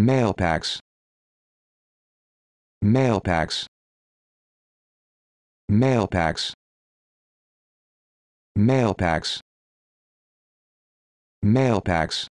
Mail packs. Mail packs. Mail packs. Mail packs. Mail packs.